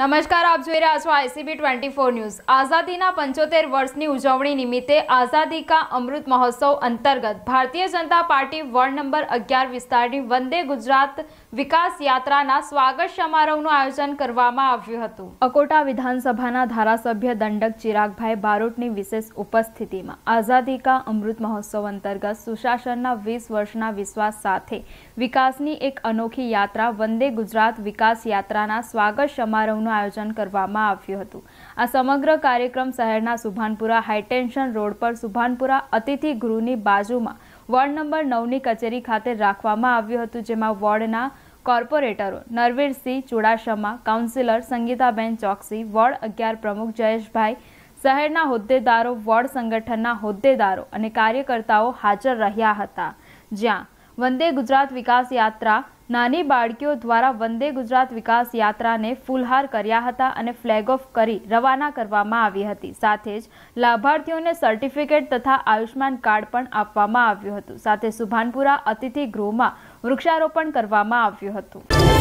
નમસ્કાર આપ જોઈ રહ્યા છો આઈસીબી ટ્વેન્ટી ફોર ન્યૂઝ આઝાદીના પંચોતેર વર્ષની ઉજવણી નિમિત્તે આઝાદી કા અમૃત મહોત્સવ અંતર્ગત ભારતીય જનતા પાર્ટી વોર્ડ નંબર અગિયાર વિસ્તારની વંદે ગુજરાત વિકાસ યાત્રાના સ્વાગત સમારોહનું આયોજન કરવામાં આવ્યું હતું અકોટા વિધાનસભાના ધારાસભ્ય દંડક ચિરાગભાઈ બારોટની વિશેષ ઉપસ્થિતિમાં આઝાદી કા અમૃત મહોત્સવ અંતર્ગત સુશાસનના વીસ વર્ષના વિશ્વાસ સાથે વિકાસની એક અનોખી યાત્રા વંદે ગુજરાત વિકાસ યાત્રાના સ્વાગત સમારોહનું કાર્યક્રમનું આયોજન કરવામાં આવ્યું હતું આ સમગ્ર કાર્યક્રમ શહેરના સુભાનપુરા હાઈટેન્શન રોડ પર સુભાનપુરા અતિથિ ગૃહની બાજુમાં વોર્ડ નંબર નવની કચેરી ખાતે રાખવામાં આવ્યું હતું જેમાં વોર્ડના કોર્પોરેટરો નરવીરસિંહ ચુડાસમા કાઉન્સિલર સંગીતાબેન ચોકસી વોર્ડ અગિયાર પ્રમુખ જયેશભાઈ શહેરના હોદ્દેદારો વોર્ડ સંગઠનના હોદ્દેદારો અને કાર્યકર્તાઓ હાજર રહ્યા હતા જ્યાં વંદે ગુજરાત વિકાસ યાત્રા નાની બાળકીઓ દ્વારા વંદે ગુજરાત વિકાસ યાત્રાને ફૂલહાર કર્યા હતા અને ફ્લેગ ઓફ કરી રવાના કરવામાં આવી હતી સાથે જ લાભાર્થીઓને સર્ટિફિકેટ તથા આયુષ્માન કાર્ડ પણ આપવામાં આવ્યું હતું સાથે સુભાનપુરા અતિથિ ગૃહમાં વૃક્ષારોપણ કરવામાં આવ્યું હતું